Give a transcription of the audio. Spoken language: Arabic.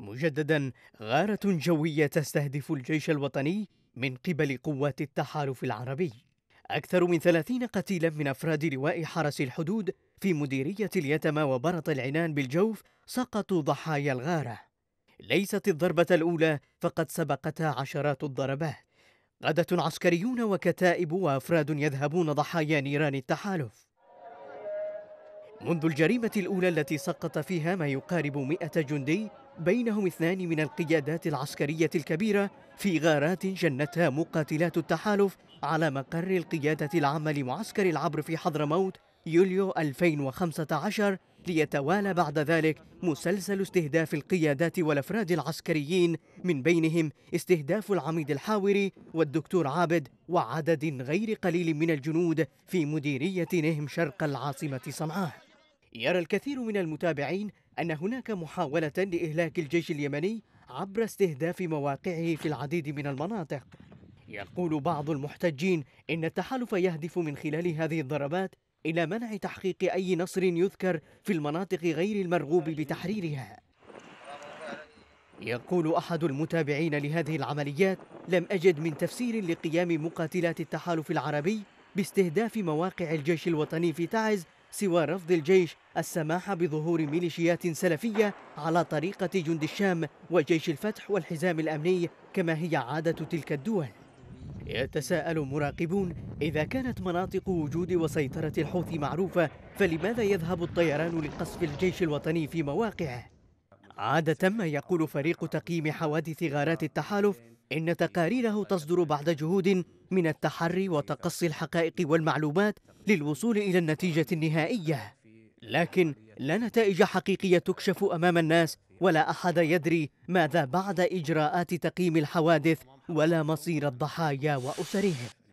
مجددا غارة جوية تستهدف الجيش الوطني من قبل قوات التحالف العربي أكثر من ثلاثين قتيلا من أفراد لواء حرس الحدود في مديرية اليتمى وبرط العنان بالجوف سقطوا ضحايا الغارة ليست الضربة الأولى فقد سبقتها عشرات الضربات غدة عسكريون وكتائب وأفراد يذهبون ضحايا نيران التحالف منذ الجريمة الأولى التي سقط فيها ما يقارب مئة جندي بينهم اثنان من القيادات العسكرية الكبيرة في غارات جنتها مقاتلات التحالف على مقر القيادة العامة لمعسكر العبر في حضرموت يوليو 2015 ليتوالى بعد ذلك مسلسل استهداف القيادات والافراد العسكريين من بينهم استهداف العميد الحاوري والدكتور عابد وعدد غير قليل من الجنود في مديريه نهم شرق العاصمه صنعاء. يرى الكثير من المتابعين أن هناك محاولة لإهلاك الجيش اليمني عبر استهداف مواقعه في العديد من المناطق يقول بعض المحتجين إن التحالف يهدف من خلال هذه الضربات إلى منع تحقيق أي نصر يذكر في المناطق غير المرغوب بتحريرها يقول أحد المتابعين لهذه العمليات لم أجد من تفسير لقيام مقاتلات التحالف العربي باستهداف مواقع الجيش الوطني في تعز سوى رفض الجيش السماح بظهور ميليشيات سلفية على طريقة جند الشام وجيش الفتح والحزام الأمني كما هي عادة تلك الدول يتساءل مراقبون إذا كانت مناطق وجود وسيطرة الحوثي معروفة فلماذا يذهب الطيران لقصف الجيش الوطني في مواقعه؟ عادة ما يقول فريق تقييم حوادث غارات التحالف إن تقاريره تصدر بعد جهود من التحري وتقصي الحقائق والمعلومات للوصول إلى النتيجة النهائية لكن لا نتائج حقيقية تكشف أمام الناس ولا أحد يدري ماذا بعد إجراءات تقييم الحوادث ولا مصير الضحايا وأسرهم